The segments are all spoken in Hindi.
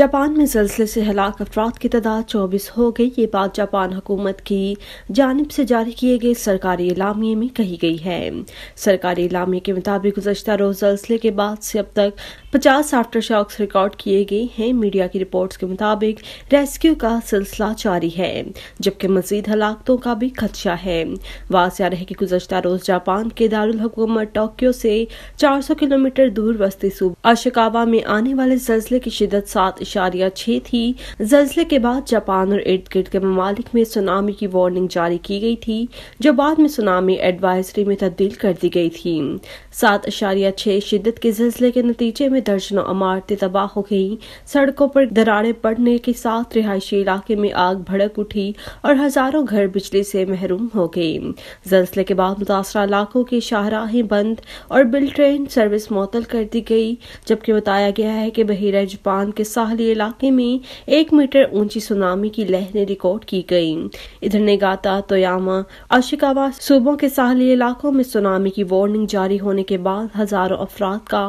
जापान में जलसले से हलाक अफराद की तादाद चौबीस हो गई ये बात जापान हुकूमत की जानब से जारी किए गए सरकारी इलामिए में कही गई है सरकारी इलामिए के मुताबिक गुजशत रोज जलसले के बाद से अब तक पचास आफ्टर शॉक्स रिकॉर्ड किए गए हैं मीडिया की रिपोर्ट्स के मुताबिक रेस्क्यू का सिलसिला जारी है जबकि मजीद हलाकतों का भी खदशा है वाजिया रहे कि गुजशत रोज जापान के दारकूमत टोक्यो से चार सौ किलोमीटर दूर वस्ती सूब अशकावा में आने वाले जलसले की शिदत सात इशारिया छह थी जल्जले के बाद जापान और इर्द गिर्द के ममालिक में सुनामी की वार्निंग जारी की गई थी जो बाद में सुनामी एडवाइजरी में तब्दील कर दी गई थी सात इशारिया छह शिदत के जलसले के नतीजे में दर्जनों इमारतें तबाह हो गई सड़कों पर दरारें पड़ने के साथ रिहायशी इलाके में आग भड़क उठी और हजारों घर बिजली से महरूम हो गए जल्जले के बाद मुतासर इलाकों की शाहराहें बंद और बिल ट्रेन सर्विस मुतल कर दी गई जबकि बताया गया है कि बहिरा जापान के साहिल पहाड़ी इलाके में एक मीटर ऊंची सुनामी की लहरें रिकॉर्ड की गयी इधर नेगाता तोयामा अशिकावा सूबों के साहली इलाकों में सुनामी की वार्निंग जारी होने के बाद हजारों अफराद का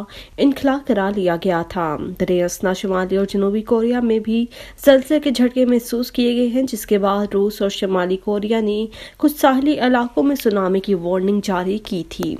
इनखला करा लिया गया था दरियासना शुमाली और जनूबी कोरिया में भी जलसे के झटके महसूस किए गए हैं जिसके बाद रूस और शुमाली कोरिया ने कुछ साहली इलाकों में सुनामी की वार्निंग जारी की थी